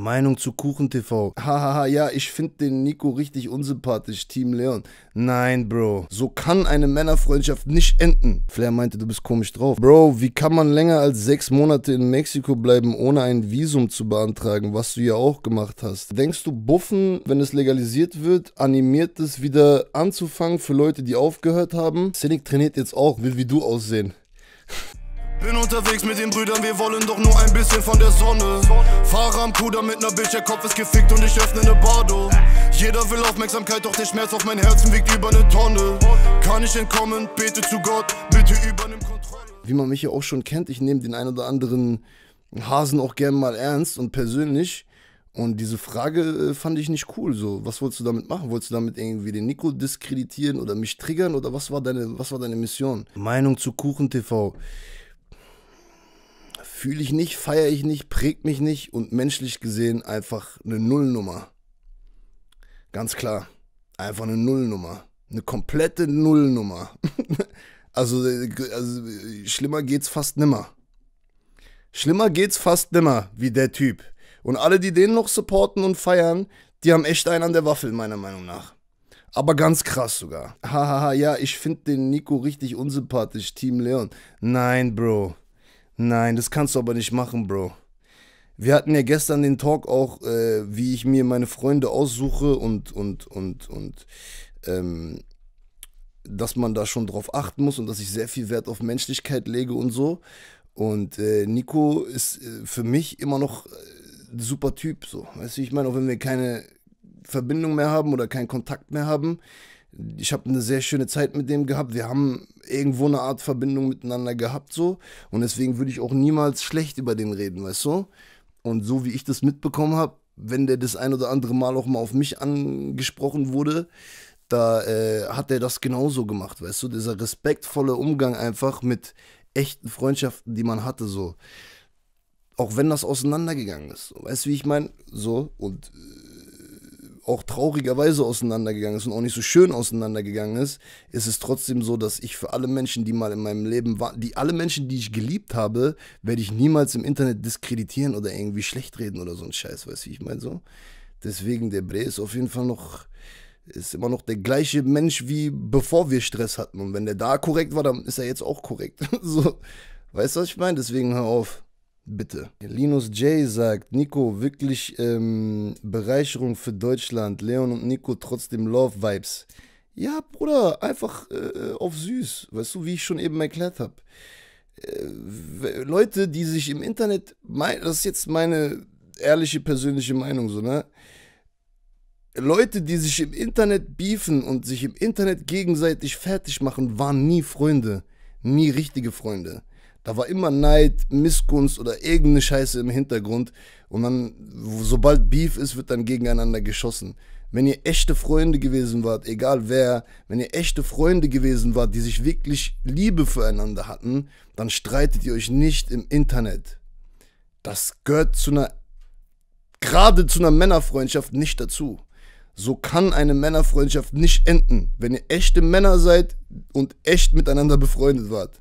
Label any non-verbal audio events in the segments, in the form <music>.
Meinung zu Kuchen TV. <laughs> Hahaha, ja, ich finde den Nico richtig unsympathisch, Team Leon. Nein, Bro, so kann eine Männerfreundschaft nicht enden. Flair meinte, du bist komisch drauf. Bro, wie kann man länger als sechs Monate in Mexiko bleiben, ohne ein Visum zu beantragen, was du ja auch gemacht hast? Denkst du, Buffen, wenn es legalisiert wird, animiert es wieder anzufangen für Leute, die aufgehört haben? Cynic trainiert jetzt auch, will wie du aussehen. <laughs> Bin unterwegs mit den Brüdern, wir wollen doch nur ein bisschen von der Sonne. Fahre am Puder mit ner Bitch, der Kopf ist gefickt und ich öffne ne Bardo. Jeder will Aufmerksamkeit, doch der Schmerz auf mein Herzen wiegt über ne Tonne. Kann ich entkommen, bete zu Gott, bitte übernimm Kontrolle. Wie man mich ja auch schon kennt, ich nehme den ein oder anderen Hasen auch gern mal ernst und persönlich. Und diese Frage äh, fand ich nicht cool. So, was wolltest du damit machen? Wolltest du damit irgendwie den Nico diskreditieren oder mich triggern? Oder was war deine, was war deine Mission? Meinung zu Kuchen TV. Fühle ich nicht, feiere ich nicht, prägt mich nicht und menschlich gesehen einfach eine Nullnummer. Ganz klar. Einfach eine Nullnummer. Eine komplette Nullnummer. <laughs> also, also schlimmer geht's fast nimmer. Schlimmer geht's fast nimmer, wie der Typ. Und alle, die den noch supporten und feiern, die haben echt einen an der Waffel, meiner Meinung nach. Aber ganz krass sogar. <laughs> Hahaha, ja, ich finde den Nico richtig unsympathisch, Team Leon. Nein, Bro. Nein, das kannst du aber nicht machen, Bro. Wir hatten ja gestern den Talk auch, äh, wie ich mir meine Freunde aussuche und, und, und, und, ähm, dass man da schon drauf achten muss und dass ich sehr viel Wert auf Menschlichkeit lege und so. Und äh, Nico ist äh, für mich immer noch ein äh, super Typ, so. Weißt du, ich meine, auch wenn wir keine Verbindung mehr haben oder keinen Kontakt mehr haben, ich habe eine sehr schöne Zeit mit dem gehabt. Wir haben irgendwo eine Art Verbindung miteinander gehabt so und deswegen würde ich auch niemals schlecht über den reden, weißt du? Und so wie ich das mitbekommen habe, wenn der das ein oder andere Mal auch mal auf mich angesprochen wurde, da äh, hat er das genauso gemacht, weißt du? Dieser respektvolle Umgang einfach mit echten Freundschaften, die man hatte so. Auch wenn das auseinandergegangen ist, weißt du, wie ich meine? So und äh, auch traurigerweise auseinandergegangen ist und auch nicht so schön auseinandergegangen ist, ist es trotzdem so, dass ich für alle Menschen, die mal in meinem Leben waren, die alle Menschen, die ich geliebt habe, werde ich niemals im Internet diskreditieren oder irgendwie schlecht reden oder so ein Scheiß, weißt du, wie ich meine so. Deswegen der Bre ist auf jeden Fall noch ist immer noch der gleiche Mensch wie bevor wir Stress hatten und wenn der da korrekt war, dann ist er jetzt auch korrekt. <laughs> so, weißt du, was ich meine? Deswegen hör auf bitte. Linus J sagt, Nico, wirklich ähm, Bereicherung für Deutschland. Leon und Nico trotzdem Love Vibes. Ja, Bruder, einfach äh, auf süß. Weißt du, wie ich schon eben erklärt habe. Äh, Leute, die sich im Internet, mein, das ist jetzt meine ehrliche persönliche Meinung, so, ne? Leute, die sich im Internet beefen und sich im Internet gegenseitig fertig machen, waren nie Freunde. Nie richtige Freunde. Da war immer Neid, Missgunst oder irgendeine Scheiße im Hintergrund. Und dann, sobald Beef ist, wird dann gegeneinander geschossen. Wenn ihr echte Freunde gewesen wart, egal wer, wenn ihr echte Freunde gewesen wart, die sich wirklich Liebe füreinander hatten, dann streitet ihr euch nicht im Internet. Das gehört zu einer, gerade zu einer Männerfreundschaft nicht dazu. So kann eine Männerfreundschaft nicht enden, wenn ihr echte Männer seid und echt miteinander befreundet wart.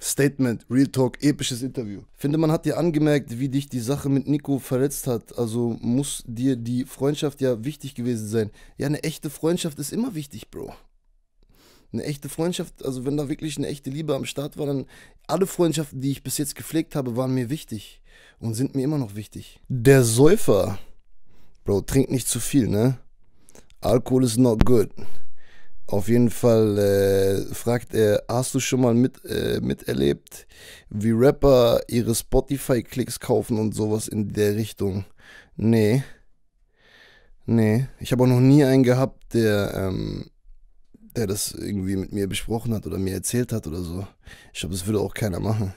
Statement, Real Talk, episches Interview. Finde, man hat dir angemerkt, wie dich die Sache mit Nico verletzt hat. Also muss dir die Freundschaft ja wichtig gewesen sein. Ja, eine echte Freundschaft ist immer wichtig, Bro. Eine echte Freundschaft, also wenn da wirklich eine echte Liebe am Start war, dann alle Freundschaften, die ich bis jetzt gepflegt habe, waren mir wichtig und sind mir immer noch wichtig. Der Säufer, Bro, trinkt nicht zu viel, ne? Alkohol is not good. Auf jeden Fall äh, fragt er, hast du schon mal mit, äh, miterlebt, wie Rapper ihre Spotify-Klicks kaufen und sowas in der Richtung? Nee. Nee. Ich habe auch noch nie einen gehabt, der, ähm, der das irgendwie mit mir besprochen hat oder mir erzählt hat oder so. Ich glaube, das würde auch keiner machen.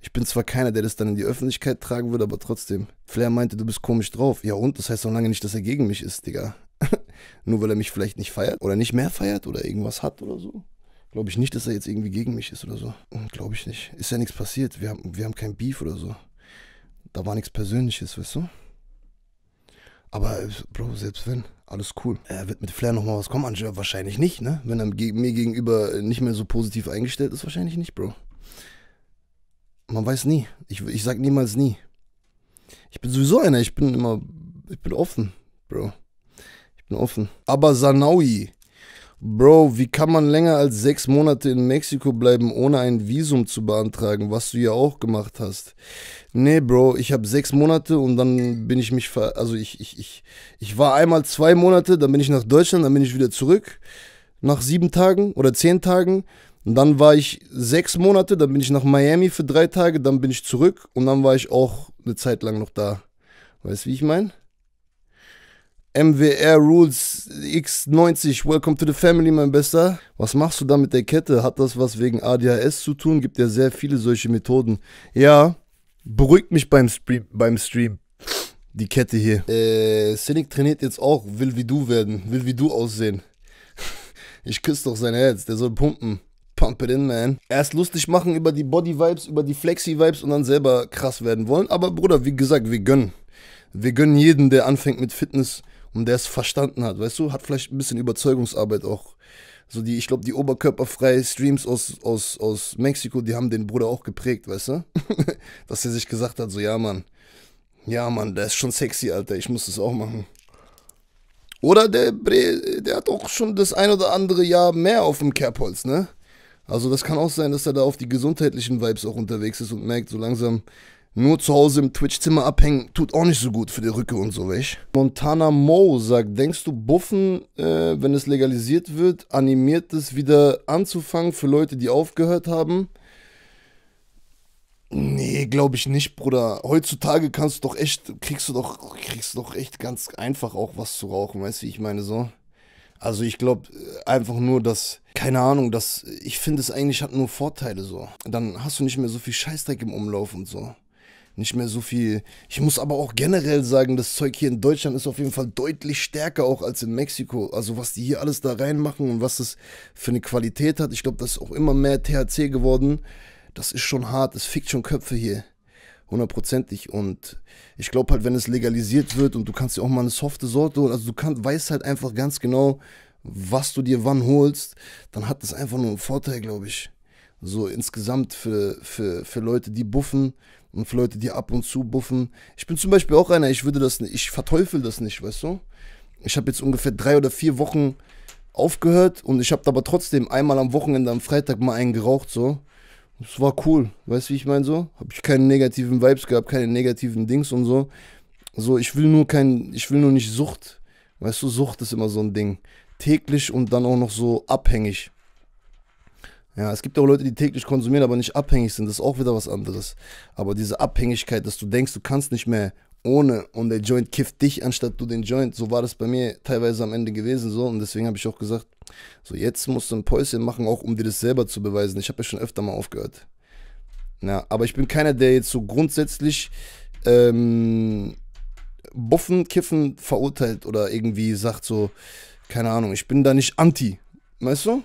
Ich bin zwar keiner, der das dann in die Öffentlichkeit tragen würde, aber trotzdem. Flair meinte, du bist komisch drauf. Ja und? Das heißt noch lange nicht, dass er gegen mich ist, Digga nur weil er mich vielleicht nicht feiert oder nicht mehr feiert oder irgendwas hat oder so. Glaube ich nicht, dass er jetzt irgendwie gegen mich ist oder so. Hm, Glaube ich nicht. Ist ja nichts passiert. Wir haben, wir haben kein Beef oder so. Da war nichts Persönliches, weißt du? Aber, äh, Bro, selbst wenn, alles cool. Er wird mit Flair nochmal was kommen, Angela? Wahrscheinlich nicht, ne? Wenn er mir gegenüber nicht mehr so positiv eingestellt ist, wahrscheinlich nicht, Bro. Man weiß nie. Ich, ich sag niemals nie. Ich bin sowieso einer, ich bin immer, ich bin offen, Bro offen. Aber Sanaui. Bro, wie kann man länger als sechs Monate in Mexiko bleiben, ohne ein Visum zu beantragen, was du ja auch gemacht hast? Nee, Bro, ich habe sechs Monate und dann bin ich mich ver. Also ich, ich, ich, ich war einmal zwei Monate, dann bin ich nach Deutschland, dann bin ich wieder zurück. Nach sieben Tagen oder zehn Tagen. Und dann war ich sechs Monate, dann bin ich nach Miami für drei Tage, dann bin ich zurück und dann war ich auch eine Zeit lang noch da. Weißt du, wie ich meine? MWR Rules X90, welcome to the family, mein Bester. Was machst du da mit der Kette? Hat das was wegen ADHS zu tun? Gibt ja sehr viele solche Methoden. Ja, beruhigt mich beim, Spre beim Stream. Die Kette hier. Äh, Cynic trainiert jetzt auch, will wie du werden, will wie du aussehen. <laughs> Ich küsse doch sein Herz, der soll pumpen. Pump it in, man. Erst lustig machen über die Body-Vibes, über die Flexi-Vibes und dann selber krass werden wollen. Aber Bruder, wie gesagt, wir gönnen. Wir gönnen jeden, der anfängt mit Fitness und der es verstanden hat, weißt du, hat vielleicht ein bisschen Überzeugungsarbeit auch. So die, ich glaube, die oberkörperfreie Streams aus, aus, aus Mexiko, die haben den Bruder auch geprägt, weißt du? <laughs> Dass er sich gesagt hat, so ja, Mann, ja, Mann, der ist schon sexy, Alter, ich muss das auch machen. Oder der, der hat auch schon das ein oder andere Jahr mehr auf dem Kerbholz, ne? Also das kann auch sein, dass er da auf die gesundheitlichen Vibes auch unterwegs ist und merkt so langsam, nur zu Hause im Twitch-Zimmer abhängen tut auch nicht so gut für die Rücke und so weg. Montana Mo sagt, denkst du, Buffen, äh, wenn es legalisiert wird, animiert es wieder anzufangen für Leute, die aufgehört haben? Nee, glaube ich nicht, Bruder. Heutzutage kannst du doch echt, kriegst du doch, kriegst du doch echt ganz einfach auch was zu rauchen, weißt du, wie ich meine so. Also ich glaube äh, einfach nur, dass, keine Ahnung, dass ich finde es eigentlich hat nur Vorteile so. Dann hast du nicht mehr so viel Scheißdreck im Umlauf und so nicht mehr so viel. Ich muss aber auch generell sagen, das Zeug hier in Deutschland ist auf jeden Fall deutlich stärker auch als in Mexiko. Also was die hier alles da reinmachen und was das für eine Qualität hat. Ich glaube, das ist auch immer mehr THC geworden. Das ist schon hart, es fickt schon Köpfe hier. Hundertprozentig. Und ich glaube halt, wenn es legalisiert wird und du kannst dir auch mal eine softe Sorte holen, also du kannst, weißt halt einfach ganz genau, was du dir wann holst, dann hat das einfach nur einen Vorteil, glaube ich. So insgesamt für, für, für Leute, die buffen, und für Leute, die ab und zu buffen. Ich bin zum Beispiel auch einer, ich würde das nicht, ich verteufel das nicht, weißt du? Ich habe jetzt ungefähr drei oder vier Wochen aufgehört und ich habe aber trotzdem einmal am Wochenende, am Freitag mal einen geraucht, so. Es war cool, weißt du, wie ich meine so? Habe ich keine negativen Vibes gehabt, keine negativen Dings und so. So, ich will nur kein, ich will nur nicht Sucht. Weißt du, Sucht ist immer so ein Ding. Täglich und dann auch noch so abhängig. Ja, es gibt auch Leute, die täglich konsumieren, aber nicht abhängig sind. Das ist auch wieder was anderes. Aber diese Abhängigkeit, dass du denkst, du kannst nicht mehr ohne und der Joint kifft dich anstatt du den Joint. So war das bei mir teilweise am Ende gewesen so und deswegen habe ich auch gesagt, so jetzt musst du ein Päuschen machen, auch um dir das selber zu beweisen. Ich habe ja schon öfter mal aufgehört. Ja, aber ich bin keiner, der jetzt so grundsätzlich ähm, Buffen, Kiffen verurteilt oder irgendwie sagt so, keine Ahnung, ich bin da nicht anti. Weißt du?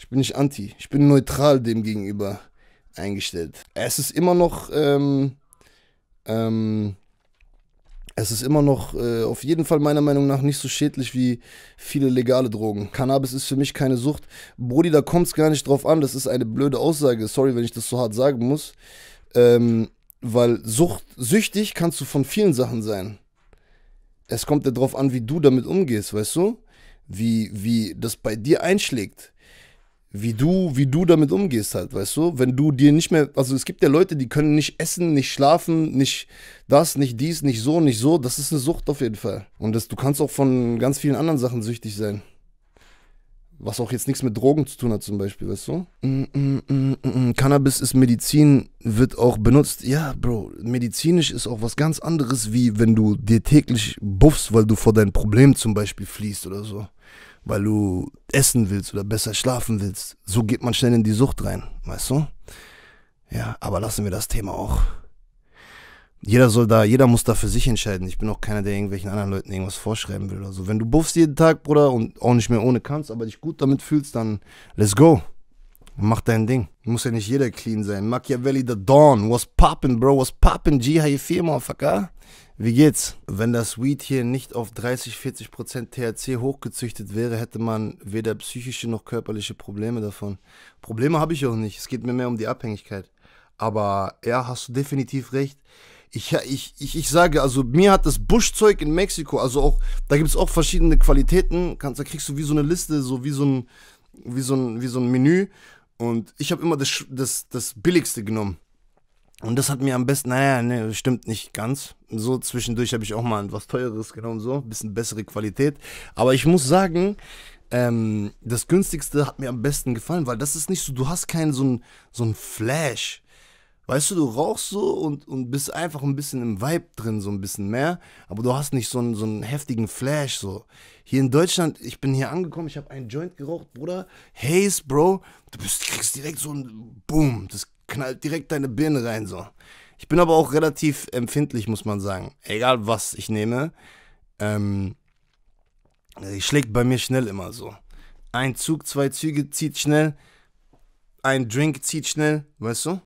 Ich bin nicht anti. Ich bin neutral dem gegenüber eingestellt. Es ist immer noch, ähm, ähm, es ist immer noch äh, auf jeden Fall meiner Meinung nach nicht so schädlich wie viele legale Drogen. Cannabis ist für mich keine Sucht. Brody, da kommt es gar nicht drauf an. Das ist eine blöde Aussage. Sorry, wenn ich das so hart sagen muss. Ähm, weil Sucht, süchtig kannst du von vielen Sachen sein. Es kommt ja drauf an, wie du damit umgehst, weißt du? Wie, wie das bei dir einschlägt wie du, wie du damit umgehst halt, weißt du? Wenn du dir nicht mehr, also es gibt ja Leute, die können nicht essen, nicht schlafen, nicht das, nicht dies, nicht so, nicht so. Das ist eine Sucht auf jeden Fall. Und das, du kannst auch von ganz vielen anderen Sachen süchtig sein was auch jetzt nichts mit Drogen zu tun hat zum Beispiel, weißt du? Mm mm, mm, mm, mm, Cannabis ist Medizin, wird auch benutzt. Ja, Bro, medizinisch ist auch was ganz anderes, wie wenn du dir täglich buffst, weil du vor dein Problem zum Beispiel fließt oder so. Weil du essen willst oder besser schlafen willst. So geht man schnell in die Sucht rein, weißt du? Ja, aber lassen wir das Thema auch. Jeder soll da, jeder muss da für sich entscheiden. Ich bin auch keiner, der irgendwelchen anderen Leuten irgendwas vorschreiben will oder so. Wenn du buffst jeden Tag, Bruder, und auch nicht mehr ohne kannst, aber dich gut damit fühlst, dann let's go. Mach dein Ding. Muss ja nicht jeder clean sein. Machiavelli the Dawn. Was poppin', Bro? Was poppin'? GHIF4, Motherfucker. Wie geht's? Wenn das Weed hier nicht auf 30, 40 Prozent THC hochgezüchtet wäre, hätte man weder psychische noch körperliche Probleme davon. Probleme habe ich auch nicht. Es geht mir mehr um die Abhängigkeit. Aber ja, hast du definitiv recht ich, ich, ich, ich sage, also mir hat das Buschzeug in Mexiko, also auch, da gibt es auch verschiedene Qualitäten, kannst, da kriegst du wie so eine Liste, so wie so ein, wie so ein, wie so ein Menü. Und ich habe immer das, das, das Billigste genommen. Und das hat mir am besten, naja, ne, stimmt nicht ganz. So zwischendurch habe ich auch mal was Teureres genommen, so, ein bisschen bessere Qualität. Aber ich muss sagen, ähm, das günstigste hat mir am besten gefallen, weil das ist nicht so, du hast keinen so einen so ein Flash. Weißt du, du rauchst so und, und bist einfach ein bisschen im Vibe drin, so ein bisschen mehr, aber du hast nicht so einen, so einen heftigen Flash so. Hier in Deutschland, ich bin hier angekommen, ich habe einen Joint geraucht, Bruder. Haze, Bro, du bist, kriegst direkt so ein Boom, das knallt direkt deine Birne rein so. Ich bin aber auch relativ empfindlich, muss man sagen. Egal was ich nehme, ähm, ich schlägt bei mir schnell immer so. Ein Zug, zwei Züge zieht schnell, ein Drink zieht schnell, weißt du?